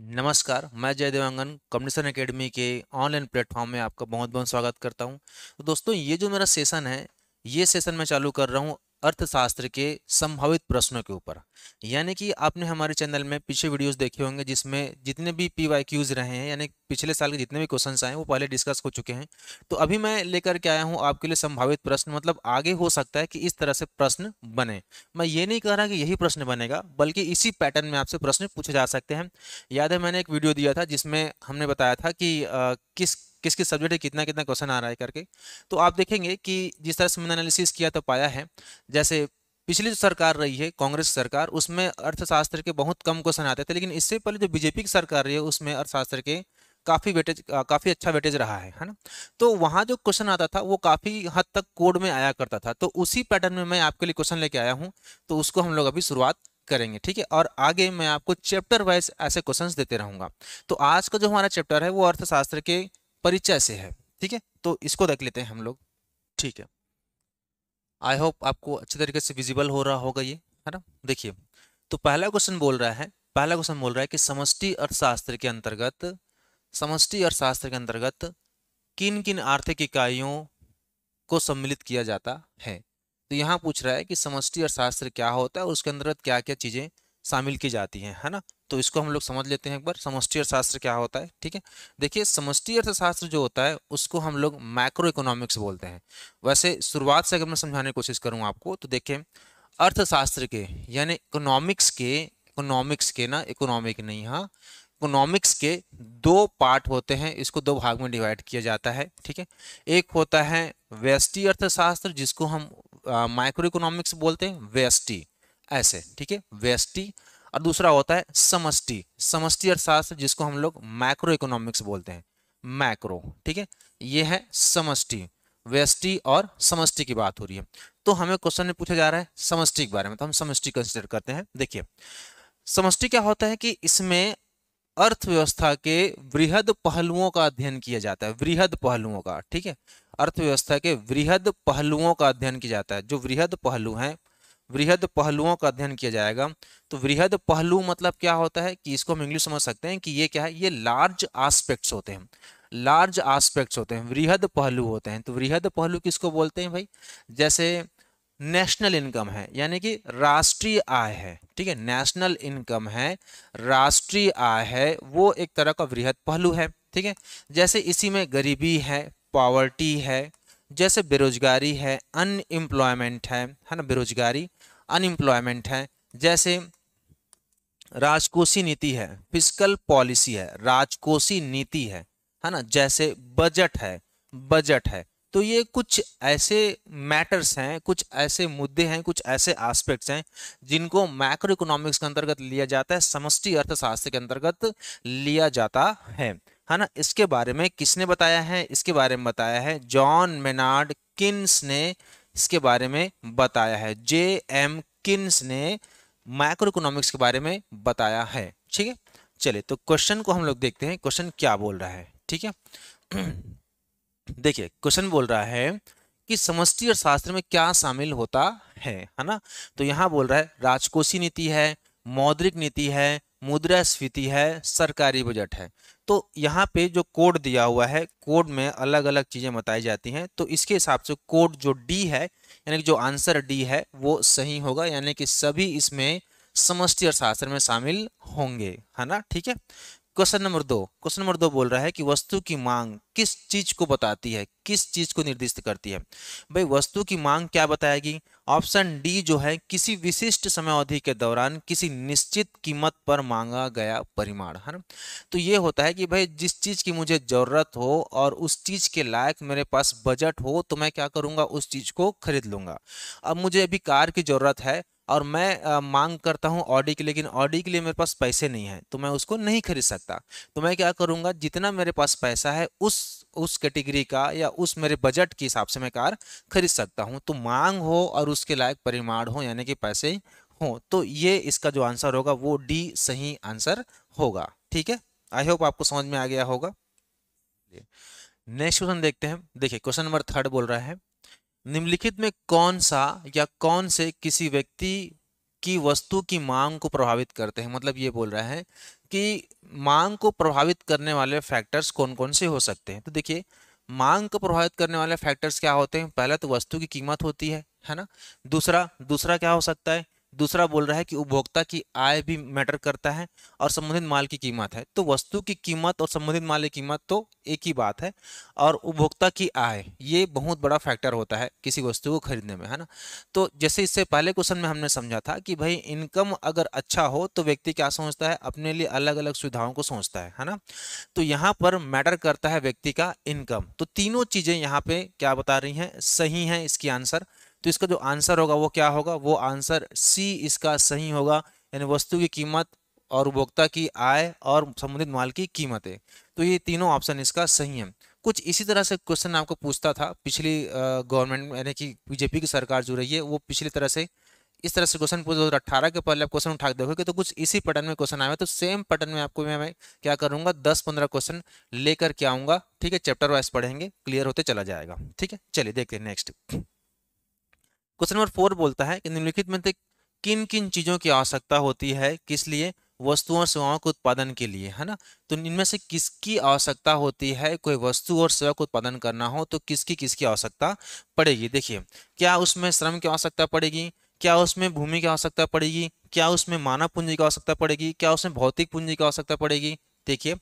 नमस्कार मैं Jai Dewangan communication academy के ऑनलाइन प्लेटफॉर्म में आपका बहुत बहुत स्वागत करता हूं तो दोस्तों ये जो मेरा सेशन है ये सेशन मैं चालू कर रहा हूं अर्थशास्त्र के संभावित प्रश्नों के ऊपर यानी कि आपने हमारे चैनल में पीछे वीडियोस देखे होंगे जिसमें जितने भी पी वाई क्यूज रहे हैं यानी पिछले साल के जितने भी क्वेश्चन आए हैं वो पहले डिस्कस हो चुके हैं तो अभी मैं लेकर के आया हूँ आपके लिए संभावित प्रश्न मतलब आगे हो सकता है कि इस तरह से प्रश्न बने मैं ये नहीं कह रहा कि यही प्रश्न बनेगा बल्कि इसी पैटर्न में आपसे प्रश्न पूछे जा सकते हैं याद है मैंने एक वीडियो दिया था जिसमें हमने बताया था कि आ, किस किस किस सब्जेक्ट है कितना कितना क्वेश्चन आ रहा है करके तो आप देखेंगे कि जिस तरह से मैंने एनालिसिस किया तो पाया है जैसे पिछली जो सरकार रही है कांग्रेस सरकार उसमें अर्थशास्त्र के बहुत कम क्वेश्चन आते थे लेकिन इससे पहले जो बीजेपी की सरकार रही है उसमें अर्थशास्त्र के काफ़ी वेटेज काफ़ी अच्छा वेटेज रहा है है ना तो वहाँ जो क्वेश्चन आता था वो काफ़ी हद तक कोड में आया करता था तो उसी पैटर्न में मैं आपके लिए क्वेश्चन लेके आया हूँ तो उसको हम लोग अभी शुरुआत करेंगे ठीक है और आगे मैं आपको चैप्टर वाइज ऐसे क्वेश्चंस देते रहूँगा तो आज का जो हमारा चैप्टर है वो अर्थशास्त्र के परिचय से है ठीक है तो इसको देख लेते हैं हम लोग ठीक है आई होप आपको अच्छे तरीके से विजिबल हो रहा होगा ये है ना देखिए तो पहला क्वेश्चन बोल रहा है पहला क्वेश्चन बोल रहा है कि समष्टि अर्थशास्त्र के अंतर्गत समष्टि अर्थशास्त्र के अंतर्गत किन किन आर्थिक इकाइयों को सम्मिलित किया जाता है तो यहाँ पूछ रहा है कि समष्टि अर्थशास्त्र क्या होता है और उसके अंतर्गत क्या क्या चीज़ें शामिल की जाती हैं है ना तो इसको हम लोग समझ लेते हैं एक बार समष्टि अर्थशास्त्र क्या होता है ठीक है देखिए समष्टि अर्थशास्त्र जो होता है उसको हम लोग माइक्रो इकोनॉमिक्स बोलते हैं वैसे शुरुआत से अगर मैं समझाने की कोशिश करूँ आपको तो देखिए अर्थशास्त्र के यानी इकोनॉमिक्स के इकोनॉमिक्स के ना इकोनॉमिक नहीं हाँ इकोनॉमिक्स के दो पार्ट होते हैं इसको दो भाग में डिवाइड किया जाता है ठीक है एक होता है व्यष्टि अर्थशास्त्र जिसको हम माइक्रो इकोनॉमिक्स बोलते हैं व्यष्टि ऐसे ठीक है व्यष्टि और दूसरा होता है समष्टि समष्टि अर्थशास्त्र जिसको हम लोग मैक्रो इकोनॉमिक्स बोलते हैं मैक्रो ठीक है ये है समष्टि व्यष्टि और समष्टि की बात हो रही है तो हमें क्वेश्चन में पूछा जा रहा है समष्टि के बारे में तो हम समष्टि कंसिडर करते हैं देखिए समष्टि क्या होता है कि इसमें अर्थव्यवस्था के वृहद पहलुओं का अध्ययन किया जाता है वृहद पहलुओं का ठीक है अर्थव्यवस्था के वृहद पहलुओं का अध्ययन किया जाता है जो वृहद पहलू हैं वृहद पहलुओं का अध्ययन किया जाएगा तो वृहद पहलू मतलब क्या होता है कि इसको हम इंग्लिश समझ सकते हैं कि ये क्या है ये लार्ज आस्पेक्ट्स होते हैं लार्ज आस्पेक्ट्स होते हैं वृहद पहलू होते हैं तो वृहद पहलू किसको बोलते हैं भाई जैसे नेशनल इनकम है यानी कि राष्ट्रीय आय है ठीक है नेशनल इनकम है राष्ट्रीय आय है वो एक तरह का वृहद पहलू है ठीक है जैसे इसी में गरीबी है पॉवर्टी है जैसे बेरोजगारी है अनएम्प्लॉयमेंट है है ना बेरोजगारी अनएम्प्लॉयमेंट है जैसे राजकोषीय नीति है फिजिकल पॉलिसी है राजकोषीय नीति है है ना जैसे बजट है बजट है तो ये कुछ ऐसे मैटर्स हैं कुछ ऐसे मुद्दे हैं कुछ ऐसे एस्पेक्ट्स हैं जिनको मैक्रो इकोनॉमिक्स के अंतर्गत लिया जाता है समष्टि अर्थशास्त्र के अंतर्गत लिया जाता है है ना इसके बारे में किसने बताया है इसके बारे में बताया है जॉन मेनार्ड किन्स ने इसके बारे में बताया है जे एम किन्स ने माइक्रो इकोनॉमिक्स के बारे में बताया है ठीक है चलिए तो क्वेश्चन को हम लोग देखते हैं क्वेश्चन क्या बोल रहा है ठीक है देखिए क्वेश्चन बोल रहा है कि समष्टि और शास्त्र में क्या शामिल होता है है ना तो यहाँ बोल रहा है राजकोषीय नीति है मौद्रिक नीति है मुद्रास्फीति है सरकारी बजट है तो यहाँ पे जो कोड दिया हुआ है कोड में अलग अलग चीज़ें बताई जाती हैं तो इसके हिसाब से कोड जो डी है यानी कि जो आंसर डी है वो सही होगा यानी कि सभी इसमें समष्टि अर्थशास्त्र में शामिल होंगे है ना ठीक है क्वेश्चन नंबर दो क्वेश्चन नंबर दो बोल रहा है कि वस्तु की मांग किस चीज को बताती है किस चीज को निर्दिष्ट करती है भाई वस्तु की मांग क्या बताएगी ऑप्शन डी जो है किसी विशिष्ट समय अवधि के दौरान किसी निश्चित कीमत पर मांगा गया परिमाण है ना तो ये होता है कि भाई जिस चीज की मुझे जरूरत हो और उस चीज के लायक मेरे पास बजट हो तो मैं क्या करूंगा उस चीज को खरीद लूंगा अब मुझे अभी कार की जरूरत है और मैं मांग करता हूँ ऑडी के लेकिन ऑडी के लिए मेरे पास पैसे नहीं है तो मैं उसको नहीं खरीद सकता तो मैं क्या करूँगा जितना मेरे पास पैसा है उस उस कैटेगरी का या उस मेरे बजट के हिसाब से मैं कार खरीद सकता हूँ तो मांग हो और उसके लायक परिमाण हो यानी कि पैसे हो तो ये इसका जो आंसर होगा वो डी सही आंसर होगा ठीक है आई होप आपको समझ में आ गया होगा नेक्स्ट क्वेश्चन देखते हैं देखिए क्वेश्चन नंबर थर्ड बोल रहा है निम्नलिखित में कौन सा या कौन से किसी व्यक्ति की वस्तु की मांग को प्रभावित करते हैं मतलब ये बोल रहा है कि मांग को प्रभावित करने वाले फैक्टर्स कौन कौन से हो सकते हैं तो देखिए मांग को प्रभावित करने वाले फैक्टर्स क्या होते हैं पहला तो वस्तु की कीमत होती है है ना दूसरा दूसरा क्या हो सकता है दूसरा बोल रहा है कि उपभोक्ता की आय भी मैटर करता है और संबंधित माल की कीमत है तो वस्तु की कीमत और संबंधित माल की कीमत तो एक ही बात है और उपभोक्ता की आय ये बहुत बड़ा फैक्टर होता है किसी वस्तु को खरीदने में है ना तो जैसे इससे पहले क्वेश्चन में हमने समझा था कि भाई इनकम अगर अच्छा हो तो व्यक्ति क्या सोचता है अपने लिए अलग अलग सुविधाओं को सोचता है है ना तो यहाँ पर मैटर करता है व्यक्ति का इनकम तो तीनों चीज़ें यहाँ पे क्या बता रही हैं सही हैं इसकी आंसर तो इसका जो आंसर होगा वो क्या होगा वो आंसर सी इसका सही होगा यानी वस्तु की कीमत और उपभोक्ता की आय और संबंधित माल की कीमत है तो ये तीनों ऑप्शन इसका सही है कुछ इसी तरह से क्वेश्चन आपको पूछता था पिछली गवर्नमेंट यानी कि बीजेपी की सरकार जो रही है वो पिछली तरह से इस तरह से क्वेश्चन पूछ दो अट्ठारह के पहले आप क्वेश्चन उठा के देखोगे तो कुछ इसी पटन में क्वेश्चन आया तो सेम पटन में आपको मैं, मैं क्या करूँगा दस पंद्रह क्वेश्चन लेकर के आऊँगा ठीक है चैप्टर वाइज पढ़ेंगे क्लियर होते चला जाएगा ठीक है चलिए देखते हैं नेक्स्ट क्वेश्चन नंबर फोर बोलता है कि निम्नलिखित में से किन किन चीज़ों की आवश्यकता होती है किस लिए वस्तुओं और सेवाओं के उत्पादन के लिए है ना तो इनमें से किसकी आवश्यकता होती है कोई वस्तु और सेवा का उत्पादन करना हो तो किसकी किसकी आवश्यकता पड़ेगी देखिए क्या उसमें श्रम की आवश्यकता पड़ेगी क्या उसमें भूमि की आवश्यकता पड़ेगी क्या उसमें मानव पूंजी की आवश्यकता पड़ेगी क्या उसमें भौतिक पूंजी की आवश्यकता पड़ेगी देखिए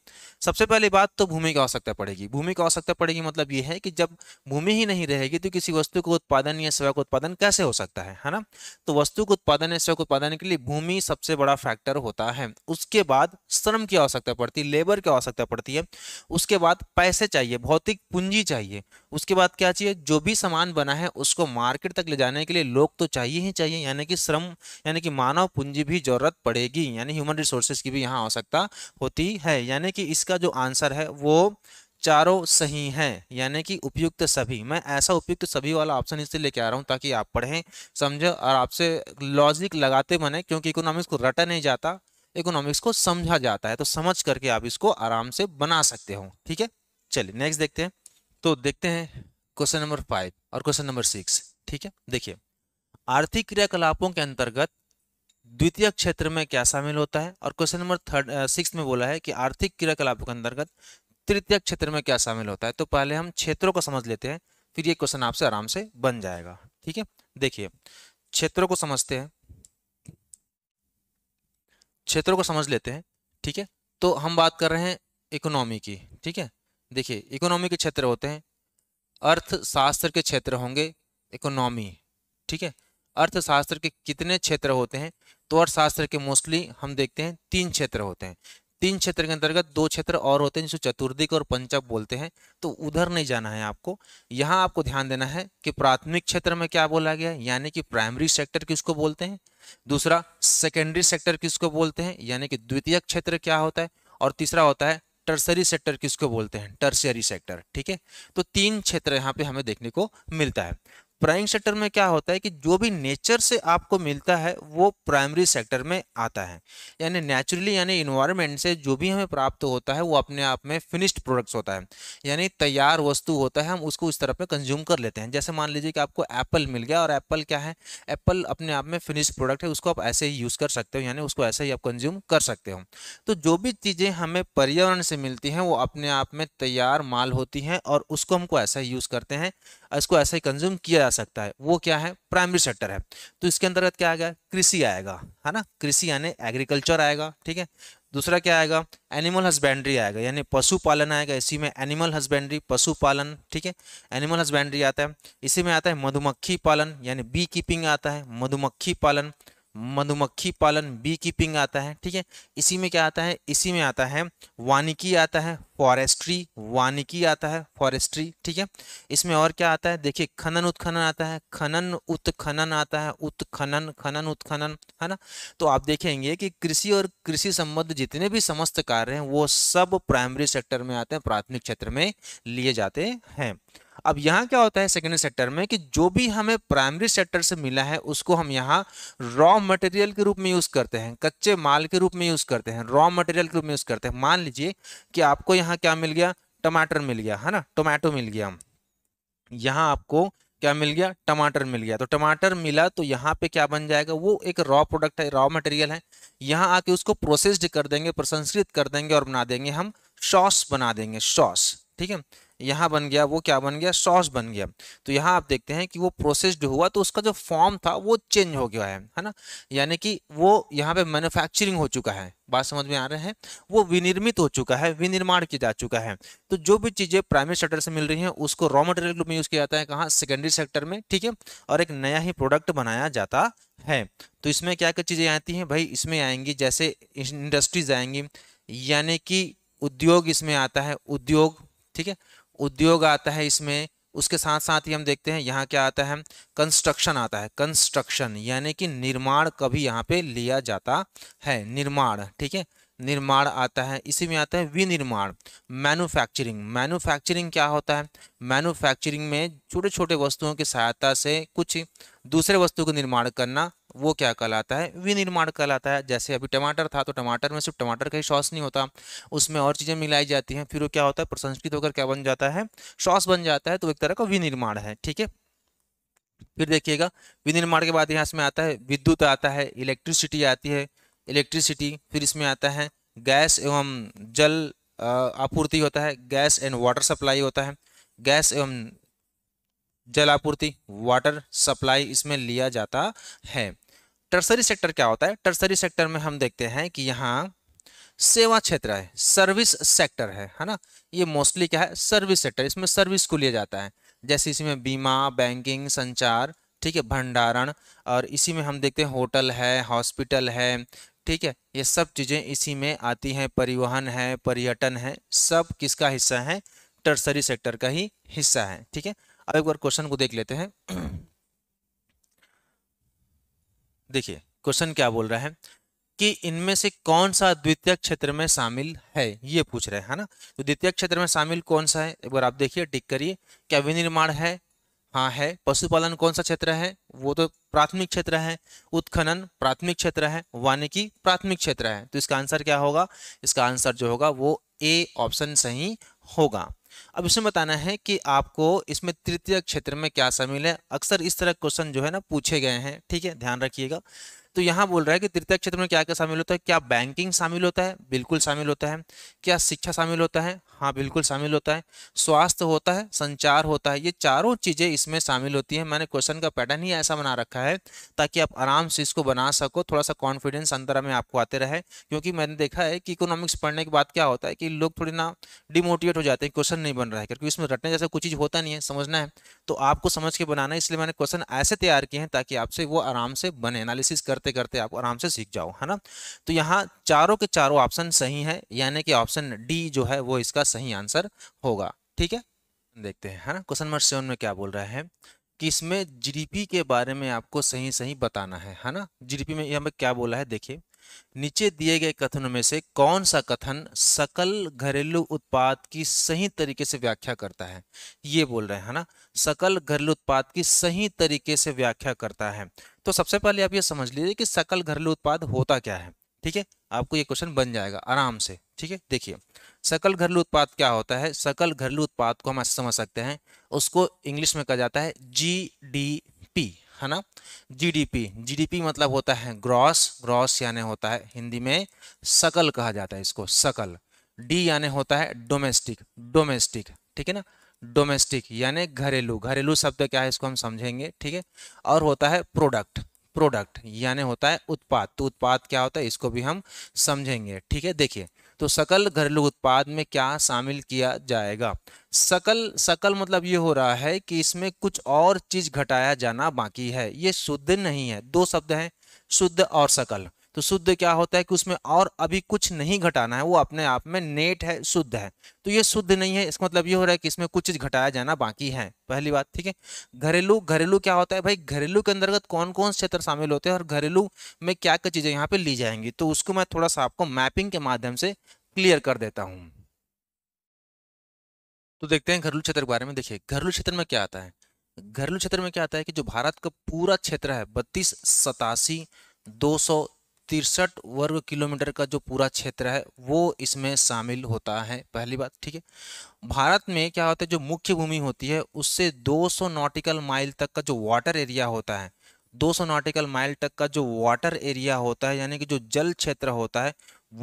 सबसे पहली बात तो भूमि की आवश्यकता पड़ेगी भूमि की आवश्यकता पड़ेगी मतलब ये है कि जब भूमि ही नहीं रहेगी तो किसी वस्तु का उत्पादन या सेवा का उत्पादन कैसे हो सकता है है ना तो वस्तु का उत्पादन या सेवा का उत्पादन के लिए भूमि सबसे बड़ा फैक्टर होता है उसके बाद श्रम की आवश्यकता पड़ती है लेबर की आवश्यकता पड़ती है उसके बाद पैसे चाहिए भौतिक पूंजी चाहिए उसके बाद क्या चाहिए जो भी सामान बना है उसको मार्केट तक ले जाने के लिए लोग तो चाहिए ही चाहिए यानी कि श्रम यानी कि मानव पूंजी भी जरूरत पड़ेगी यानी ह्यूमन रिसोर्सेज की भी यहाँ आवश्यकता होती है है यानी कि इसका जो आंसर है वो चारों सही हैं यानी कि उपयुक्त सभी मैं ऐसा उपयुक्त सभी वाला ऑप्शन इसलिए लेके आ रहा हूँ ताकि आप पढ़ें समझे और आपसे लॉजिक लगाते बने क्योंकि इकोनॉमिक्स को रटा नहीं जाता इकोनॉमिक्स को समझा जाता है तो समझ करके आप इसको आराम से बना सकते हो ठीक है चलिए नेक्स्ट देखते हैं तो देखते हैं क्वेश्चन नंबर फाइव और क्वेश्चन नंबर सिक्स ठीक है देखिए आर्थिक क्रियाकलापों के अंतर्गत द्वितीय क्षेत्र में क्या शामिल होता है और क्वेश्चन नंबर थर्ड सिक्स में बोला है कि आर्थिक क्रियाकलापों के अंतर्गत तृतीय क्षेत्र में क्या शामिल होता है तो पहले हम क्षेत्रों को समझ लेते हैं फिर ये क्वेश्चन आपसे आराम से बन जाएगा ठीक है देखिए क्षेत्रों को समझते हैं क्षेत्रों को समझ लेते हैं ठीक है तो हम बात कर रहे हैं इकोनॉमी की ठीक है देखिए इकोनॉमी के क्षेत्र होते हैं अर्थशास्त्र के क्षेत्र होंगे इकोनॉमी ठीक है अर्थशास्त्र के कितने क्षेत्र होते हैं तो अर्थशास्त्र के मोस्टली हम देखते हैं तीन क्षेत्र होते हैं तीन क्षेत्र के अंतर्गत दो क्षेत्र और होते हैं जिसको चतुर्दिक और पंचक बोलते हैं तो उधर नहीं जाना है आपको यहाँ आपको ध्यान देना है कि प्राथमिक क्षेत्र में क्या बोला गया यानी कि प्राइमरी सेक्टर किसको बोलते हैं दूसरा सेकेंडरी सेक्टर किसको बोलते हैं यानी कि द्वितीय क्षेत्र क्या होता है और तीसरा होता है टर्सरी सेक्टर किसको बोलते हैं टर्सरी सेक्टर ठीक है तो तीन क्षेत्र यहाँ पे हमें देखने को मिलता है प्राइम सेक्टर में क्या होता है कि जो भी नेचर से आपको मिलता है वो प्राइमरी सेक्टर में आता है यानी नेचुरली यानी इन्वायरमेंट से जो भी हमें प्राप्त होता है वो अपने आप में फिनिश्ड प्रोडक्ट्स होता है यानी तैयार वस्तु होता है हम उसको उस तरफ में कंज्यूम कर लेते हैं जैसे मान लीजिए कि आपको एप्पल मिल गया और एप्पल क्या है एप्पल अपने आप में फिनिश्ड प्रोडक्ट है उसको आप ऐसे ही यूज़ कर सकते हो यानी उसको ऐसे ही आप कंज्यूम कर सकते हो तो जो भी चीज़ें हमें पर्यावरण से मिलती हैं वो अपने आप में तैयार माल होती हैं और उसको हमको ऐसा यूज़ करते हैं इसको ऐसा ही कंज्यूम किया जा सकता है वो क्या है प्राइमरी सेक्टर है तो इसके अंतर्गत क्या आएगा कृषि आएगा है ना कृषि यानी एग्रीकल्चर आएगा ठीक है दूसरा क्या आएगा एनिमल हस्बेंड्री आएगा यानी पशुपालन आएगा इसी में एनिमल हस्बेंड्री पशुपालन ठीक है एनिमल हस्बेंड्री आता है इसी में आता है मधुमक्खी पालन यानी बी कीपिंग आता है मधुमक्खी पालन मधुमक्खी पालन बी कीपिंग आता है ठीक है इसी में क्या आता है इसी में आता है वानिकी आता है फॉरेस्ट्री वानिकी आता है फॉरेस्ट्री ठीक है इसमें और क्या आता है देखिए खनन उत्खनन आता है खनन उत्खनन आता है उत्खनन खनन उत्खनन है ना तो आप देखेंगे कि कृषि और कृषि संबद्ध जितने भी समस्त कार्य हैं वो सब प्राइमरी सेक्टर में आते हैं प्राथमिक क्षेत्र में लिए जाते हैं अब यहाँ क्या होता है सेकेंडरी सेक्टर में कि जो भी हमें प्राइमरी सेक्टर से मिला है उसको हम यहाँ रॉ मटेरियल के रूप में यूज़ करते हैं कच्चे माल के रूप में यूज़ करते हैं रॉ मटेरियल के रूप में यूज़ करते हैं मान लीजिए कि आपको यहाँ क्या मिल गया टमाटर मिल गया है ना टोमेटो मिल गया यहाँ आपको क्या मिल गया टमाटर मिल गया तो टमाटर मिला तो यहाँ पे क्या बन जाएगा वो एक रॉ प्रोडक्ट है रॉ मटेरियल है यहाँ आके उसको प्रोसेस्ड कर देंगे प्रसंस्कृत कर देंगे और बना देंगे हम सॉस बना देंगे सॉस ठीक है यहाँ बन गया वो क्या बन गया सॉस बन गया तो यहाँ आप देखते हैं कि वो प्रोसेस्ड हुआ तो उसका जो फॉर्म था वो चेंज हो गया है है ना यानी कि वो यहाँ पे मैन्युफैक्चरिंग हो चुका है बात समझ में आ रहे हैं वो विनिर्मित हो चुका है विनिर्माण किया जा चुका है तो जो भी चीज़ें प्राइमरी सेक्टर से मिल रही हैं उसको रॉ मटेरियल रूप में यूज़ किया जाता है कहाँ सेकेंडरी सेक्टर में ठीक है और एक नया ही प्रोडक्ट बनाया जाता है तो इसमें क्या क्या चीज़ें आती हैं भाई इसमें आएंगी जैसे इंडस्ट्रीज आएंगी यानी कि उद्योग इसमें आता है उद्योग ठीक है उद्योग आता है इसमें उसके साथ साथ ही हम देखते हैं यहाँ क्या आता है कंस्ट्रक्शन आता है कंस्ट्रक्शन यानी कि निर्माण कभी यहाँ पे लिया जाता है निर्माण ठीक है निर्माण आता है इसी में आता है विनिर्माण मैन्युफैक्चरिंग मैन्युफैक्चरिंग क्या होता है मैन्युफैक्चरिंग में छोटे छोटे वस्तुओं की सहायता से कुछ दूसरे वस्तुओं का निर्माण करना वो क्या कहलाता है विनिर्माण कहलाता है जैसे अभी टमाटर था तो टमाटर में सिर्फ टमाटर का ही सॉस नहीं होता उसमें और चीज़ें मिलाई जाती हैं फिर वो क्या होता है प्रसंस्कृत होकर क्या बन जाता है सॉस बन जाता है तो एक तरह का विनिर्माण है ठीक है फिर देखिएगा विनिर्माण के बाद यहाँ इसमें आता है विद्युत आता है इलेक्ट्रिसिटी आती है इलेक्ट्रिसिटी फिर इसमें आता है गैस एवं जल आपूर्ति होता है गैस एंड वाटर सप्लाई होता है गैस एवं जलापूर्ति वाटर सप्लाई इसमें लिया जाता है टर्सरी सेक्टर क्या होता है टर्सरी सेक्टर में हम देखते हैं कि यहाँ सेवा क्षेत्र है सर्विस सेक्टर है है ना ये मोस्टली क्या है सर्विस सेक्टर इसमें सर्विस को लिया जाता है जैसे इसमें बीमा बैंकिंग संचार ठीक है भंडारण और इसी में हम देखते हैं होटल है हॉस्पिटल है ठीक है ये सब चीज़ें इसी में आती हैं परिवहन है पर्यटन है सब किसका हिस्सा है टर्सरी सेक्टर का ही हिस्सा है ठीक है अब एक बार क्वेश्चन को देख लेते हैं देखिए क्वेश्चन क्या बोल रहा है कि इनमें से कौन सा द्वितीय क्षेत्र में शामिल है ये पूछ रहे हैं ना तो द्वितीय क्षेत्र में शामिल कौन सा है एक बार आप देखिए टिक करिए क्या विनिर्माण है हाँ है पशुपालन कौन सा क्षेत्र है वो तो प्राथमिक क्षेत्र है उत्खनन प्राथमिक क्षेत्र है वानिकी प्राथमिक क्षेत्र है तो इसका आंसर क्या होगा इसका आंसर जो होगा वो ए ऑप्शन सही होगा अब इसमें बताना है कि आपको इसमें तृतीय क्षेत्र में क्या शामिल है अक्सर इस तरह क्वेश्चन जो है ना पूछे गए हैं ठीक है ध्यान रखिएगा तो यहाँ बोल रहा है कि तृतीय क्षेत्र में क्या क्या शामिल होता है क्या बैंकिंग शामिल होता है बिल्कुल शामिल होता है क्या शिक्षा शामिल होता है हाँ बिल्कुल शामिल होता है स्वास्थ्य होता है संचार होता है ये चारों चीज़ें इसमें शामिल होती हैं मैंने क्वेश्चन का पैटर्न ही ऐसा बना रखा है ताकि आप आराम से इसको बना सको थोड़ा सा कॉन्फिडेंस अंदर में आपको आते रहे क्योंकि मैंने देखा है कि इकोनॉमिक्स पढ़ने के बाद क्या होता है कि लोग थोड़ी ना डिमोटिवेट हो जाते हैं क्वेश्चन नहीं बन रहा है क्योंकि इसमें रटने जैसा कुछ चीज़ होता नहीं है समझना है तो आपको समझ के बनाना है इसलिए मैंने क्वेश्चन ऐसे तैयार किए हैं ताकि आपसे वो आराम से बने एनालिसिस कर करते करते आप आराम से सीख जाओ है ना तो यहाँ चारों के चारों ऑप्शन सही है यानी कि ऑप्शन डी जो है वो इसका सही आंसर होगा ठीक है देखते हैं है ना क्वेश्चन नंबर सेवन में क्या बोल रहे हैं कि इसमें जीडीपी के बारे में आपको सही सही बताना है है ना जीडीपी में हमें क्या बोला है देखिए नीचे दिए गए कथनों में से कौन सा कथन सकल घरेलू उत्पाद की सही तरीके से व्याख्या करता है ये बोल रहे हैं ना सकल घरेलू उत्पाद की सही तरीके से व्याख्या करता है तो सबसे पहले आप ये समझ लीजिए कि सकल घरेलू उत्पाद होता क्या है ठीक है आपको ये क्वेश्चन बन जाएगा आराम से ठीक है देखिए सकल घरेलू उत्पाद क्या होता है सकल घरेलू उत्पाद को हम समझ सकते हैं उसको इंग्लिश में कहा जाता है जी है ना जीडीपी जीडीपी मतलब होता है ग्रॉस ग्रॉस यानी होता है हिंदी में सकल कहा जाता है इसको सकल डी यानी होता है डोमेस्टिक डोमेस्टिक ठीक है ना डोमेस्टिक यानी घरेलू घरेलू शब्द क्या है इसको हम समझेंगे ठीक है और होता है प्रोडक्ट प्रोडक्ट यानी होता है उत्पाद तो उत्पाद क्या होता है इसको भी हम समझेंगे ठीक है देखिए तो सकल घरेलू उत्पाद में क्या शामिल किया जाएगा सकल सकल मतलब ये हो रहा है कि इसमें कुछ और चीज़ घटाया जाना बाकी है ये शुद्ध नहीं है दो शब्द हैं शुद्ध और सकल तो शुद्ध क्या होता है कि उसमें और अभी कुछ नहीं घटाना है वो अपने आप में नेट है शुद्ध है तो ये शुद्ध नहीं है इसका मतलब ये हो रहा है कि इसमें कुछ घटाया जाना बाकी है पहली बात ठीक है घरेलू घरेलू क्या होता है भाई घरेलू के अंतर्गत कौन कौन क्षेत्र शामिल होते हैं और घरेलू में क्या क्या चीज़ें यहाँ पे ली जाएंगी तो उसको मैं थोड़ा सा आपको मैपिंग के माध्यम से क्लियर कर देता हूँ तो देखते हैं घरेलू क्षेत्र के बारे में देखिए घरेलू क्षेत्र में क्या आता है घरेलू क्षेत्र में क्या आता है कि जो भारत का पूरा क्षेत्र है बत्तीस सतासी दो सौ तिरसठ वर्ग किलोमीटर का जो पूरा क्षेत्र है वो इसमें शामिल होता है पहली बात ठीक है भारत में क्या होता है जो मुख्य भूमि होती है उससे 200 नॉटिकल माइल तक का जो वाटर एरिया होता है 200 नॉटिकल माइल तक का जो वाटर एरिया होता है यानी कि जो जल क्षेत्र होता है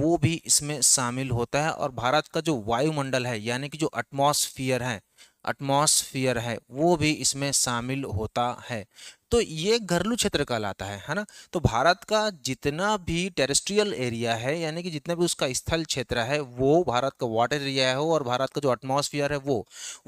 वो भी इसमें शामिल होता है और भारत का जो वायुमंडल है यानी कि जो अटमोसफियर है एटमॉस्फियर है वो भी इसमें शामिल होता है तो ये घरेलू क्षेत्र कहलाता है है ना तो भारत का जितना भी टेरेस्ट्रियल एरिया है यानी कि जितना भी उसका स्थल क्षेत्र है वो भारत का वाटर एरिया है और भारत का जो एटमोसफियर है वो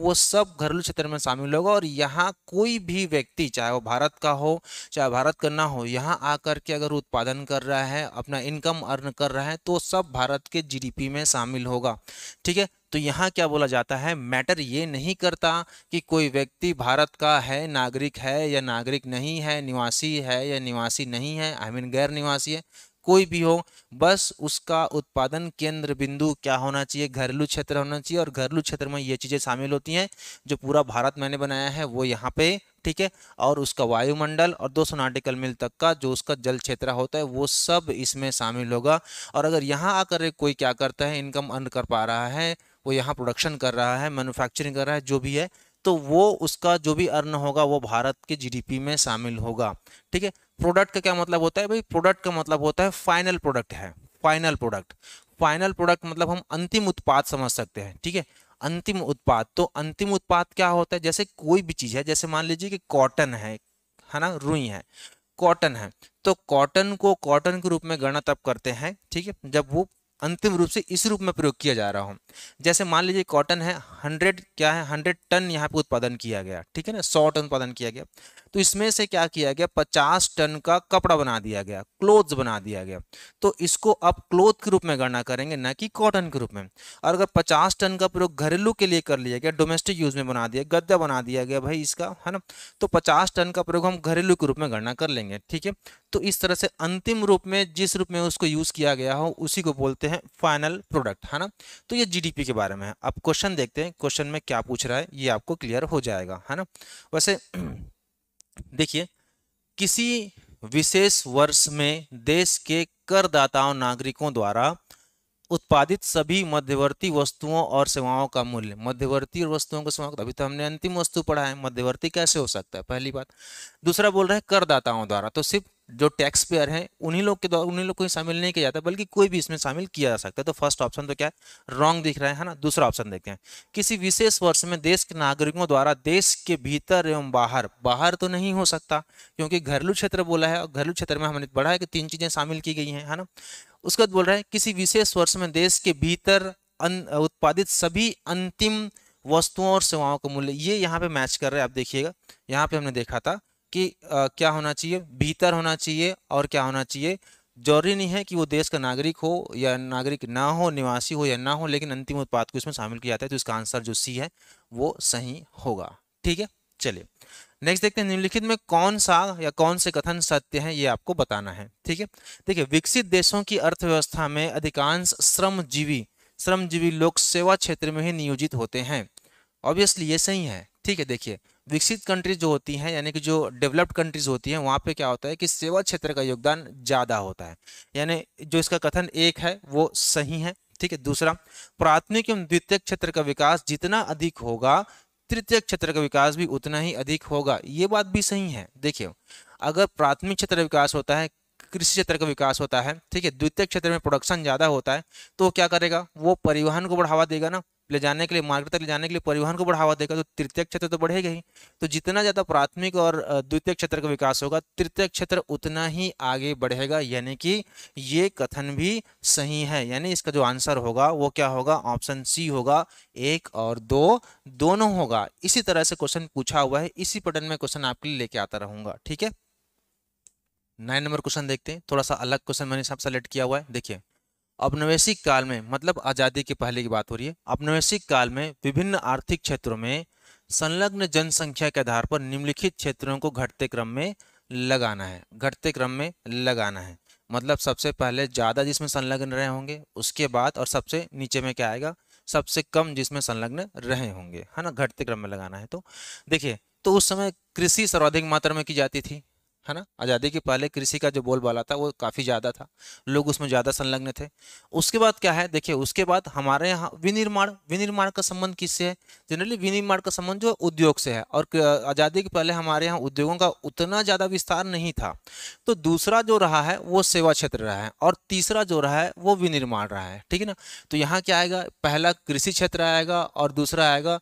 वो सब घरेलू क्षेत्र में शामिल होगा और यहाँ कोई भी व्यक्ति चाहे वो भारत का हो चाहे भारत का ना हो यहाँ आकर के अगर उत्पादन कर रहा है अपना इनकम अर्न कर रहा है तो सब भारत के जी में शामिल होगा ठीक है तो यहाँ क्या बोला जाता है मैटर ये नहीं करता कि कोई व्यक्ति भारत का है नागरिक है या नागरिक नहीं है निवासी है या निवासी नहीं है आई I मीन mean, गैर निवासी है कोई भी हो बस उसका उत्पादन केंद्र बिंदु क्या होना चाहिए घरेलू क्षेत्र होना चाहिए और घरेलू क्षेत्र में ये चीज़ें शामिल होती हैं जो पूरा भारत मैंने बनाया है वो यहाँ पे ठीक है और उसका वायुमंडल और 200 नाटिकल मील तक का जो उसका जल क्षेत्र होता है वो सब इसमें शामिल होगा और अगर यहाँ आकर कोई क्या करता है इनकम अर्न कर पा रहा है वो यहाँ प्रोडक्शन कर रहा है मैन्युफैक्चरिंग कर रहा है जो भी है तो वो उसका जो भी अर्न होगा वो भारत के जीडीपी में शामिल होगा ठीक है प्रोडक्ट का क्या मतलब होता है भाई प्रोडक्ट का मतलब होता है फाइनल प्रोडक्ट है फाइनल प्रोडक्ट फाइनल प्रोडक्ट मतलब हम अंतिम उत्पाद समझ सकते हैं ठीक है अंतिम उत्पाद तो अंतिम उत्पाद क्या होता है जैसे कोई भी चीज़ है जैसे मान लीजिए कि कॉटन है है ना रुई है कॉटन है तो कॉटन को कॉटन के रूप में गणना तब करते हैं ठीक है जब वो अंतिम रूप से इस रूप में प्रयोग किया जा रहा हूँ जैसे मान लीजिए कॉटन है हंड्रेड क्या है हंड्रेड टन यहाँ पे उत्पादन किया गया ठीक है ना सौ टन उत्पादन किया गया तो इसमें से क्या किया गया पचास टन का कपड़ा बना दिया गया क्लोथ्स बना दिया गया तो इसको आप क्लोथ के रूप में गणना करेंगे ना कि कॉटन के रूप में और अगर पचास टन का प्रयोग घरेलू के लिए कर लिया गया डोमेस्टिक यूज में बना दिया गद्दा बना दिया गया भाई इसका है ना तो पचास टन का प्रयोग हम घरेलू के रूप में गणना कर लेंगे ठीक है तो इस तरह से अंतिम रूप में जिस रूप में उसको यूज किया गया हो उसी को बोलते हैं फाइनल प्रोडक्ट है ना तो ये जीडीपी के बारे में है अब क्वेश्चन देखते हैं क्वेश्चन में क्या पूछ रहा है ये आपको क्लियर हो जाएगा है ना वैसे देखिए किसी विशेष वर्ष में देश के करदाताओं नागरिकों द्वारा उत्पादित सभी मध्यवर्ती वस्तुओं और सेवाओं का मूल्य मध्यवर्ती वस्तुओं का सेवाओं अभी तो हमने अंतिम वस्तु पढ़ा है मध्यवर्ती कैसे हो सकता है पहली बात दूसरा बोल रहे हैं करदाताओं द्वारा तो सिर्फ जो टैक्स पेयर हैं उन्हीं लोग के द्वारा उन्हीं लोग को ही शामिल नहीं किया जाता बल्कि कोई भी इसमें शामिल किया जा सकता है तो फर्स्ट ऑप्शन तो क्या है रॉन्ग दिख रहा है, ना दूसरा ऑप्शन देखते हैं किसी विशेष वर्ष में देश के नागरिकों द्वारा देश के भीतर एवं बाहर बाहर तो नहीं हो सकता क्योंकि घरेलू क्षेत्र बोला है और घरेलू क्षेत्र में हमने पढ़ा है कि तीन चीज़ें शामिल की गई हैं है ना उसके बाद बोल रहा है किसी विशेष वर्ष में देश के भीतर उत्पादित सभी अंतिम वस्तुओं और सेवाओं का मूल्य ये यहाँ पे मैच कर रहे हैं आप देखिएगा यहाँ पे हमने देखा था कि आ, क्या होना चाहिए भीतर होना चाहिए और क्या होना चाहिए जरूरी नहीं है कि वो देश का नागरिक हो या नागरिक ना हो निवासी हो या ना हो लेकिन अंतिम उत्पाद को इसमें शामिल किया जाता है तो इसका आंसर जो सी है वो सही होगा ठीक है चलिए नेक्स्ट देखते हैं निम्नलिखित में कौन सा या कौन से कथन सत्य है ये आपको बताना है ठीक है देखिए विकसित देशों की अर्थव्यवस्था में अधिकांश श्रमजीवी श्रमजीवी लोक सेवा क्षेत्र में ही नियोजित होते हैं ऑब्वियसली ये सही है ठीक है देखिए विकसित कंट्रीज जो होती हैं यानी कि जो डेवलप्ड कंट्रीज होती हैं वहाँ पे क्या होता है कि सेवा क्षेत्र का योगदान ज़्यादा होता है यानी जो इसका कथन एक है वो सही है ठीक है दूसरा प्राथमिक एवं द्वितीय क्षेत्र का विकास जितना अधिक होगा तृतीय क्षेत्र का विकास भी उतना ही अधिक होगा ये बात भी सही है देखिए अगर प्राथमिक क्षेत्र विकास होता है कृषि क्षेत्र का विकास होता है ठीक है द्वितीय क्षेत्र में प्रोडक्शन ज़्यादा होता है तो क्या करेगा वो परिवहन को बढ़ावा देगा ना ले जाने के लिए मार्केट तक ले जाने के लिए परिवहन को बढ़ावा देगा तो तृतीय क्षेत्र तो बढ़ेगा ही तो जितना ज़्यादा प्राथमिक और द्वितीय क्षेत्र का विकास होगा तृतीय क्षेत्र उतना ही आगे बढ़ेगा यानी कि ये कथन भी सही है यानी इसका जो आंसर होगा वो क्या होगा ऑप्शन सी होगा एक और दो दोनों होगा इसी तरह से क्वेश्चन पूछा हुआ है इसी पटन में क्वेश्चन आपके लिए लेके आता रहूंगा ठीक है नाइन नंबर क्वेश्चन देखते हैं थोड़ा सा अलग क्वेश्चन मैंने सब सेलेक्ट किया हुआ है देखिए औपनिवेशिक काल में मतलब आज़ादी के पहले की बात हो रही है औपनिवेशिक काल में विभिन्न आर्थिक क्षेत्रों में संलग्न जनसंख्या के आधार पर निम्नलिखित क्षेत्रों को घटते क्रम में लगाना है घटते क्रम में लगाना है मतलब सबसे पहले ज़्यादा जिसमें संलग्न रहे होंगे उसके बाद और सबसे नीचे में क्या आएगा सबसे कम जिसमें संलग्न रहे होंगे है ना घटते क्रम में लगाना है तो देखिए तो उस समय कृषि सर्वाधिक मात्रा में की जाती थी है ना आज़ादी के पहले कृषि का जो बोलबाला था वो काफ़ी ज़्यादा था लोग उसमें ज़्यादा संलग्न थे उसके बाद क्या है देखिए उसके बाद हमारे यहाँ विनिर्माण विनिर्माण का संबंध किससे है जनरली विनिर्माण का संबंध जो उद्योग से है और आज़ादी के पहले हमारे यहाँ उद्योगों का उतना ज़्यादा विस्तार नहीं था तो दूसरा जो रहा है वो सेवा क्षेत्र रहा है और तीसरा जो रहा है वो विनिर्माण रहा है ठीक है ना तो यहाँ क्या आएगा पहला कृषि क्षेत्र आएगा और दूसरा आएगा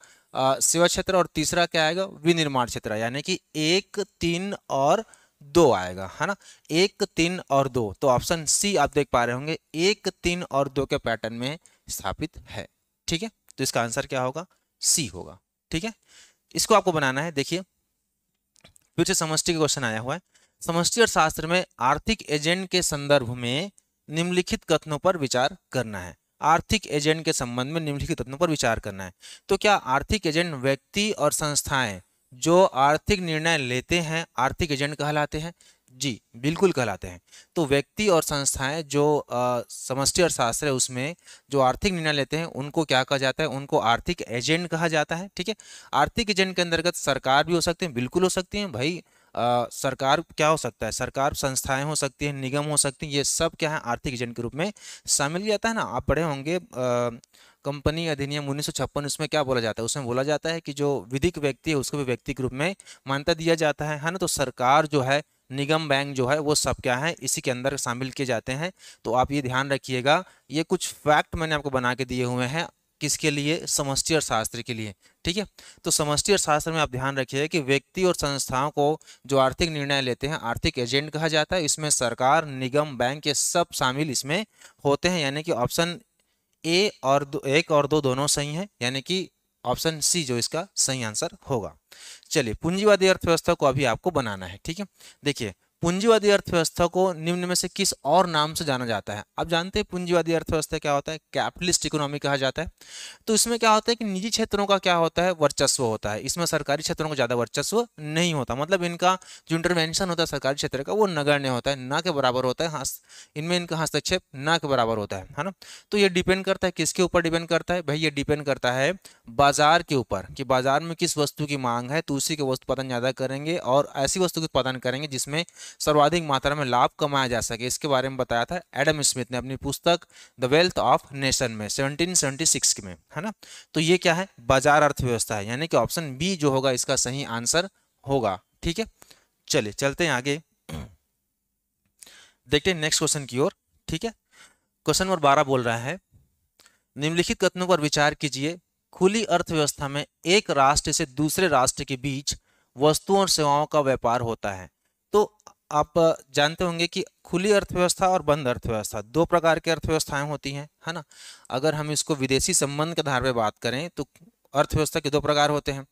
सेवा क्षेत्र और तीसरा क्या आएगा विनिर्माण क्षेत्र यानी कि एक तीन और दो आएगा है ना एक तीन और दो तो ऑप्शन सी आप देख पा रहे होंगे एक तीन और दो के पैटर्न में स्थापित है ठीक है तो इसका आंसर क्या होगा सी होगा ठीक है इसको आपको बनाना है देखिए फिर से समष्टि का क्वेश्चन आया हुआ है समष्टि और शास्त्र में आर्थिक एजेंट के संदर्भ में निम्नलिखित कथनों पर विचार करना है आर्थिक एजेंट के संबंध में निम्नलिखित कथनों पर विचार करना है तो क्या आर्थिक एजेंट व्यक्ति और संस्थाएं जो आर्थिक निर्णय लेते हैं आर्थिक एजेंट कहलाते हैं जी बिल्कुल कहलाते हैं तो व्यक्ति और संस्थाएं जो समष्टि और शास्त्र है उसमें जो आर्थिक निर्णय लेते हैं उनको क्या कहा जाता है उनको आर्थिक एजेंट कहा जाता है ठीक है आर्थिक एजेंट के अंतर्गत सरकार भी हो सकते हैं बिल्कुल हो सकती हैं भाई आ, सरकार क्या हो सकता है सरकार संस्थाएं हो सकती हैं निगम हो सकती हैं ये सब क्या है आर्थिक एजेंट के रूप में शामिल किया जाता है ना आप पढ़े होंगे आ, कंपनी अधिनियम उन्नीस उसमें क्या बोला जाता है उसमें बोला जाता है कि जो विधिक व्यक्ति है उसको भी व्यक्ति के रूप में मान्यता दिया जाता है है ना तो सरकार जो है निगम बैंक जो है वो सब क्या है इसी के अंदर शामिल किए जाते हैं तो आप ये ध्यान रखिएगा ये कुछ फैक्ट मैंने आपको बना के दिए हुए हैं किसके लिए समष्टि और शास्त्र के लिए ठीक है तो समष्टि और शास्त्र में आप ध्यान रखिए कि व्यक्ति और संस्थाओं को जो आर्थिक निर्णय लेते हैं आर्थिक एजेंट कहा जाता है इसमें सरकार निगम बैंक ये सब शामिल इसमें होते हैं यानी कि ऑप्शन ए और दो एक और दो दोनों सही हैं यानी कि ऑप्शन सी जो इसका सही आंसर होगा चलिए पूंजीवादी अर्थव्यवस्था को अभी आपको बनाना है ठीक है देखिए पूंजीवादी अर्थव्यवस्था को निम्न में से किस और नाम से जाना जाता है आप जानते हैं पूंजीवादी अर्थव्यवस्था क्या होता है कैपिटलिस्ट इकोनॉमी कहा जाता है तो इसमें क्या होता है कि निजी क्षेत्रों का क्या होता है वर्चस्व होता है इसमें सरकारी क्षेत्रों का ज़्यादा वर्चस्व नहीं होता मतलब इनका जो इंटरवेंशन होता है सरकारी क्षेत्र का वो नगण्य होता है ना के बराबर होता है इनमें इनका हस्तक्षेप ना के बराबर होता है है ना तो ये डिपेंड करता है किसके ऊपर डिपेंड करता है भाई ये डिपेंड करता है बाजार के ऊपर कि बाजार में किस वस्तु की मांग है तो उसी के वस्तु उत्पादन ज़्यादा करेंगे और ऐसी वस्तु का उत्पादन करेंगे जिसमें सर्वाधिक मात्रा में लाभ कमाया जा सके इसके बारे में बताया था एडम स्मिथ ने अपनी पुस्तक द वेल्थ ऑफ नेशन में सेवनटीन सिक्स में है ना तो ये क्या है बाजार अर्थव्यवस्था है यानी कि ऑप्शन बी जो होगा इसका सही आंसर होगा ठीक है चलिए चलते हैं आगे देखते हैं नेक्स्ट क्वेश्चन की ओर ठीक है क्वेश्चन नंबर बारह बोल रहा है निम्नलिखित कथनों पर विचार कीजिए खुली अर्थव्यवस्था में एक राष्ट्र से दूसरे राष्ट्र के बीच वस्तुओं और सेवाओं का व्यापार होता है तो आप जानते होंगे कि खुली अर्थव्यवस्था और बंद अर्थव्यवस्था दो प्रकार की अर्थव्यवस्थाएं होती हैं है ना अगर हम इसको विदेशी संबंध के आधार पर बात करें तो अर्थव्यवस्था के दो प्रकार होते हैं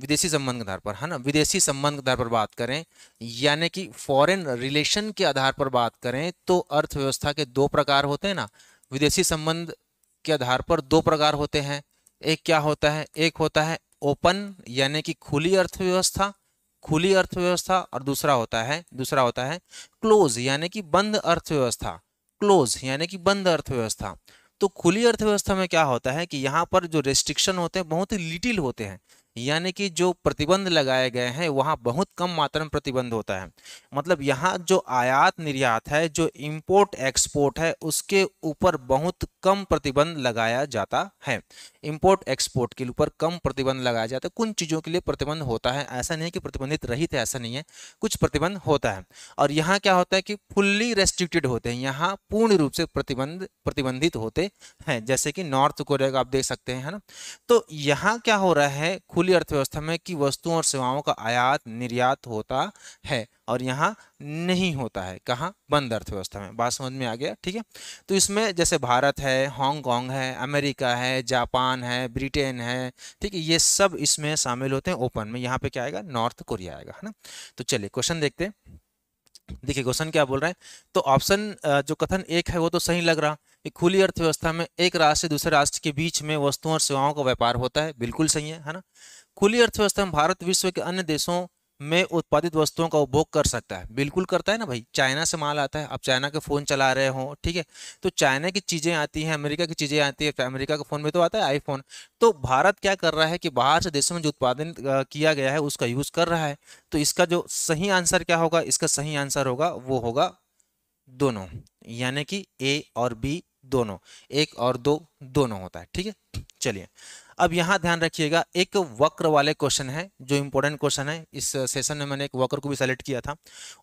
विदेशी संबंध के आधार पर है ना विदेशी संबंध के आधार पर बात करें यानी कि फॉरेन रिलेशन के आधार पर बात करें तो अर्थव्यवस्था के दो प्रकार होते हैं ना विदेशी संबंध के आधार पर दो प्रकार होते हैं एक क्या होता है एक होता है ओपन यानी कि खुली अर्थव्यवस्था खुली अर्थव्यवस्था और दूसरा होता है दूसरा होता है क्लोज यानी कि बंद अर्थव्यवस्था क्लोज यानी कि बंद अर्थव्यवस्था तो खुली अर्थव्यवस्था में क्या होता है कि यहाँ पर जो रेस्ट्रिक्शन होते हैं बहुत ही लिटिल होते हैं यानी कि जो प्रतिबंध लगाए गए हैं वहाँ बहुत कम मात्रा में प्रतिबंध होता है मतलब यहाँ जो आयात निर्यात है जो इम्पोर्ट एक्सपोर्ट है उसके ऊपर बहुत कम प्रतिबंध लगाया जाता है इम्पोर्ट एक्सपोर्ट के ऊपर कम प्रतिबंध लगाया जाता है कुछ चीज़ों के लिए प्रतिबंध होता है ऐसा नहीं है कि प्रतिबंधित रहित है ऐसा नहीं है कुछ प्रतिबंध होता है और यहाँ क्या होता है कि फुल्ली रेस्ट्रिक्टेड होते हैं यहाँ पूर्ण रूप से प्रतिबंध प्रतिबंधित होते हैं जैसे कि नॉर्थ कोरिया का आप देख सकते हैं है ना तो यहाँ क्या हो रहा है खुली अर्थव्यवस्था में कि वस्तुओं और सेवाओं का आयात निर्यात होता है और यहाँ नहीं होता है कहाँ बंद अर्थव्यवस्था में बात समझ में आ गया ठीक है तो इसमें जैसे भारत है हांगकांग है अमेरिका है जापान है ब्रिटेन है ठीक है ये सब इसमें शामिल होते हैं ओपन में यहाँ पे क्या आएगा नॉर्थ कोरिया आएगा है ना तो चलिए क्वेश्चन देखते हैं देखिए क्वेश्चन क्या बोल रहे हैं तो ऑप्शन जो कथन एक है वो तो सही लग रहा कि खुली अर्थव्यवस्था में एक राष्ट्र से दूसरे राष्ट्र के बीच में वस्तुओं और सेवाओं का व्यापार होता है बिल्कुल सही है है ना खुली अर्थव्यवस्था में भारत विश्व के अन्य देशों में उत्पादित वस्तुओं का उपभोग कर सकता है बिल्कुल करता है ना भाई चाइना से माल आता है आप चाइना के फ़ोन चला रहे हो ठीक है तो चाइना की चीज़ें आती हैं अमेरिका की चीज़ें आती है अमेरिका के फ़ोन में तो आता है आईफोन तो भारत क्या कर रहा है कि बाहर से देशों में जो उत्पादन किया गया है उसका यूज़ कर रहा है तो इसका जो सही आंसर क्या होगा इसका सही आंसर होगा वो होगा दोनों यानी कि ए और बी दोनों एक और दो दोनों होता है ठीक है चलिए अब यहाँ ध्यान रखिएगा एक वक्र वाले क्वेश्चन है जो इम्पोर्टेंट क्वेश्चन है इस सेशन में मैंने एक वक्र को भी सेलेक्ट किया था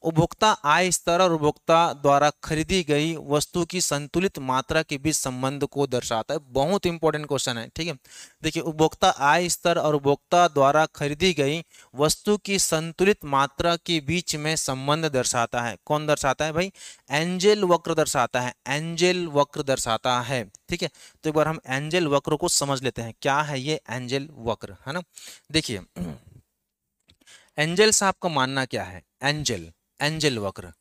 उपभोक्ता आय स्तर और उपभोक्ता द्वारा खरीदी गई वस्तु की संतुलित मात्रा के बीच संबंध को दर्शाता है बहुत इंपॉर्टेंट क्वेश्चन है ठीक है देखिए उपभोक्ता आय स्तर और उपभोक्ता द्वारा खरीदी गई वस्तु की संतुलित मात्रा के बीच में संबंध दर्शाता है कौन दर्शाता है भाई एंजेल वक्र दर्शाता है एंजेल वक्र दर्शाता है ठीक है तो एक बार हम एंजेल वक्र को समझ लेते हैं क्या है ये एंजल वक्र है ना देखिए एंजल साहब का मानना क्या है एंजल एंजल वक्र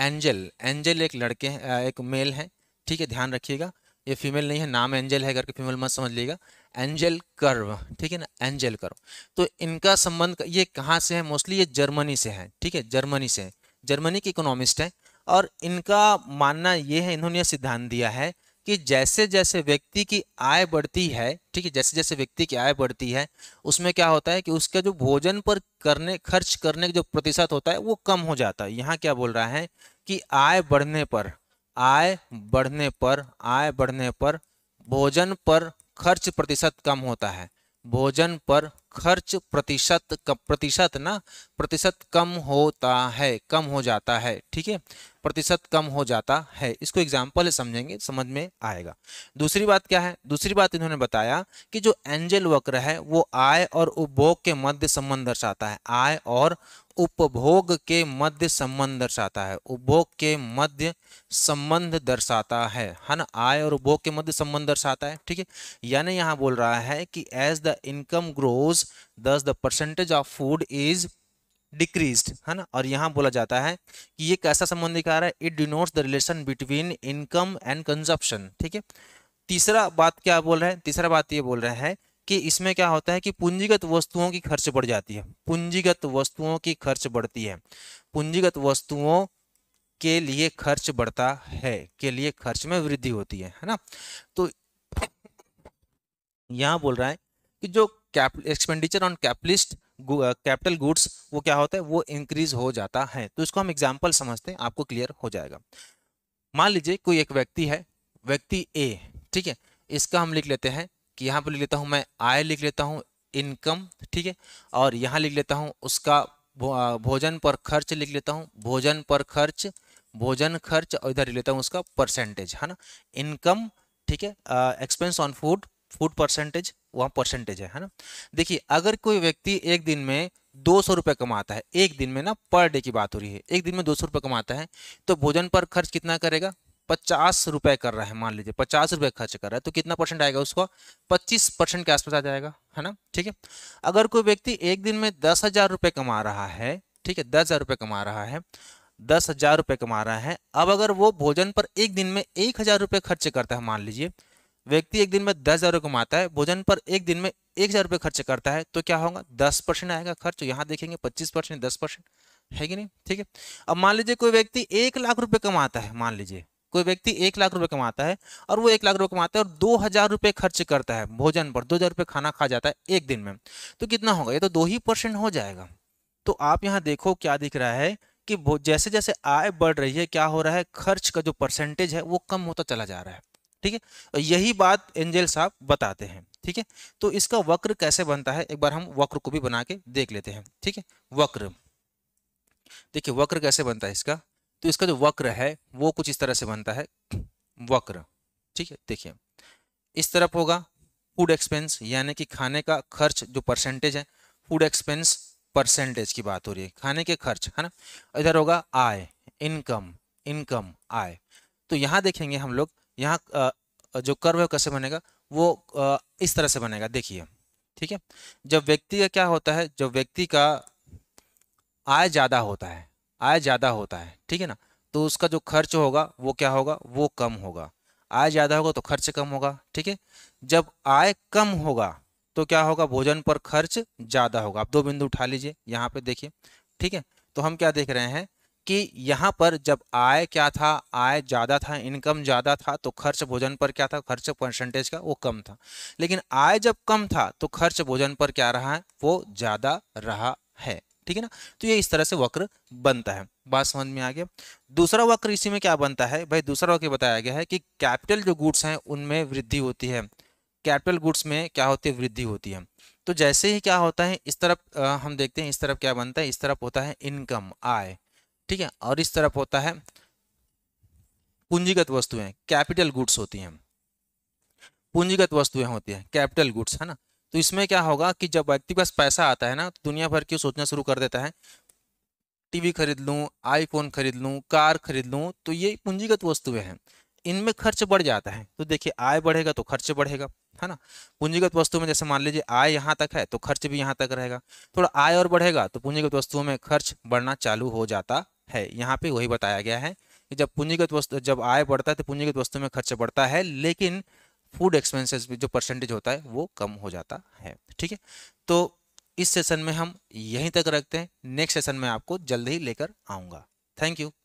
एंजल एंजल एक लड़के एक मेल है ठीक है ध्यान रखिएगा ये फीमेल नहीं है नाम एंजल है करके फीमेल मत समझ लीजिएगा एंजल कर्व ठीक है ना एंजल कर्व तो इनका संबंध ये कहाँ से है मोस्टली ये जर्मनी से है ठीक है जर्मनी से जर्मनी के इकोनॉमिस्ट हैं और इनका मानना ये है इन्होंने सिद्धांत दिया है कि जैसे जैसे व्यक्ति की आय बढ़ती है ठीक है जैसे जैसे व्यक्ति की आय बढ़ती है उसमें क्या होता है कि उसका जो भोजन पर करने खर्च करने का जो प्रतिशत होता है वो कम हो जाता है यहाँ क्या बोल रहा है कि आय बढ़ने पर आय बढ़ने पर आय बढ़ने पर भोजन पर खर्च प्रतिशत कम होता है भोजन पर खर्च प्रतिशत प्रतिशत ना प्रतिशत कम होता है कम हो जाता है ठीक है प्रतिशत कम हो जाता है इसको एग्जाम्पल समझेंगे समझ में आएगा दूसरी बात क्या है दूसरी बात इन्होंने बताया कि जो एंजल वक्र है वो आय और उपभोग के मध्य संबंध दर्शाता है आय और उपभोग के मध्य संबंध दर्शाता है उपभोग के मध्य संबंध दर्शाता है है ना आय और उपभोग के मध्य संबंध दर्शाता है ठीक है यानी यहाँ बोल रहा है कि as the income grows this the percentage of food is decrease है ना और यहाँ बोला जाता है कि ये कैसा संबंध दिखा रहा है it denotes the relation between income and consumption ठीक है तीसरा बात क्या बोल रहे हैं तीसरा बात ये बोल रहे हैं कि इसमें क्या होता है कि पूंजीगत वस्तुओं की खर्च बढ़ जाती है पूंजीगत वस्तुओं की खर्च बढ़ती है पूंजीगत वस्तुओं के लिए खर्च बढ़ता है के लिए खर्च में वृद्धि होती है है ना तो यहाँ बोल रहा है कि जो cap expenditure on capitalist capital goods वो क्या होता है वो इंक्रीज हो जाता है तो इसको हम एग्जाम्पल समझते हैं आपको क्लियर हो जाएगा मान लीजिए कोई एक व्यक्ति है व्यक्ति ए ठीक है इसका हम लिख लेते हैं यहाँ पर लिख लेता हूँ मैं आय लिख लेता हूँ इनकम ठीक है और यहाँ लिख लेता हूँ उसका भोजन पर खर्च लिख लेता हूँ भोजन पर खर्च भोजन खर्च और इधर लिख लेता हूँ उसका परसेंटेज है ना इनकम ठीक है expense on food food percentage वहाँ परसेंटेज है ना देखिए अगर कोई व्यक्ति एक दिन में दो सौ रुपये कमाता है एक दिन में ना पर डे की बात हो रही है एक दिन में दो सौ रुपये कमाता है तो भोजन पर खर्च कितना करेगा पचास रुपए कर रहा है मान लीजिए पचास रुपए खर्च कर रहा है तो कितना परसेंट आएगा उसको पच्चीस परसेंट के आसपास आ जाएगा है ना ठीक है अगर कोई व्यक्ति एक दिन में दस हजार रुपये कमा रहा है ठीक है दस हजार रुपये कमा रहा है दस हजार रुपये कमा रहा है अब अगर वो भोजन पर एक दिन में एक हजार रुपये खर्च करता है मान लीजिए व्यक्ति एक दिन में दस हजार रुपये कमाता है भोजन पर एक दिन में एक हजार रुपये खर्च करता है तो क्या होगा दस परसेंट आएगा खर्च तो यहाँ देखेंगे पच्चीस परसेंट दस परसेंट है कि नहीं ठीक है अब मान लीजिए कोई व्यक्ति एक लाख रुपये कमाता है मान लीजिए कोई व्यक्ति एक लाख रुपए कमाता है और वो एक लाख रुपए कमाता है और दो हजार रुपए खर्च करता है भोजन पर दो हजार रुपए खाना खा जाता है एक दिन में तो कितना होगा ये तो दो ही परसेंट हो जाएगा तो आप यहाँ देखो क्या दिख रहा है कि जैसे जैसे आय बढ़ रही है क्या हो रहा है खर्च का जो परसेंटेज है वो कम होता चला जा रहा है ठीक है और यही बात एंजल साहब बताते हैं ठीक है तो इसका वक्र कैसे बनता है एक बार हम वक्र को भी बना के देख लेते हैं ठीक है वक्र देखिए वक्र कैसे बनता है इसका तो इसका जो वक्र है वो कुछ इस तरह से बनता है वक्र ठीक है देखिए इस तरफ होगा फूड एक्सपेंस यानी कि खाने का खर्च जो परसेंटेज है फूड एक्सपेंस परसेंटेज की बात हो रही है खाने के खर्च है ना इधर होगा आय इनकम इनकम आय तो यहाँ देखेंगे हम लोग यहाँ जो कर्व है कैसे बनेगा वो इस तरह से बनेगा देखिए ठीक है जब व्यक्ति का क्या होता है जब व्यक्ति का आय ज़्यादा होता है आय ज़्यादा होता है ठीक है ना तो उसका जो खर्च होगा वो क्या होगा वो कम होगा आय ज़्यादा होगा तो खर्च कम होगा ठीक है जब आय कम होगा तो क्या होगा भोजन पर खर्च ज़्यादा होगा आप दो बिंदु उठा लीजिए यहाँ पे देखिए ठीक है तो हम क्या देख रहे हैं कि यहाँ पर जब आय क्या था आय ज़्यादा था इनकम ज़्यादा था तो खर्च भोजन पर क्या था खर्च परसेंटेज का वो कम था लेकिन आय जब कम था तो खर्च भोजन पर क्या रहा है वो ज़्यादा रहा है ठीक है ना तो ये इस तरह से वक्र बनता है बात समझ में आ गया दूसरा वक्र इसी में क्या बनता है भाई दूसरा वक्र बताया गया है कि कैपिटल जो गुड्स हैं उनमें वृद्धि होती है कैपिटल गुड्स में क्या होती है वृद्धि होती है तो जैसे ही क्या होता है इस तरफ हम देखते हैं इस तरफ क्या बनता है इस तरफ होता है इनकम आय ठीक है और इस तरफ होता है पूंजीगत वस्तुएं कैपिटल गुड्स होती हैं पूंजीगत वस्तुएं होती हैं कैपिटल गुड्स है ना तो इसमें क्या होगा कि जब व्यक्ति के पास पैसा आता है ना तो दुनिया भर की सोचना शुरू कर देता है टीवी खरीद लूँ आईफोन खरीद लूँ कार खरीद लूँ तो ये पूंजीगत वस्तुएं हैं इनमें खर्च बढ़ जाता है तो देखिए आय बढ़ेगा तो खर्च बढ़ेगा है ना पूंजीगत वस्तु में जैसे मान लीजिए आय यहाँ तक है तो खर्च भी यहाँ तक रहेगा थोड़ा आय और बढ़ेगा तो पूंजीगत वस्तुओं में खर्च बढ़ना चालू हो जाता है यहाँ पे वही बताया गया है कि जब पूंजीगत वस्तु जब आय बढ़ता है तो पूंजीगत वस्तु में खर्च बढ़ता है लेकिन फूड एक्सपेंसेस भी जो परसेंटेज होता है वो कम हो जाता है ठीक है तो इस सेशन में हम यहीं तक रखते हैं नेक्स्ट सेशन में आपको जल्द ही लेकर आऊँगा थैंक यू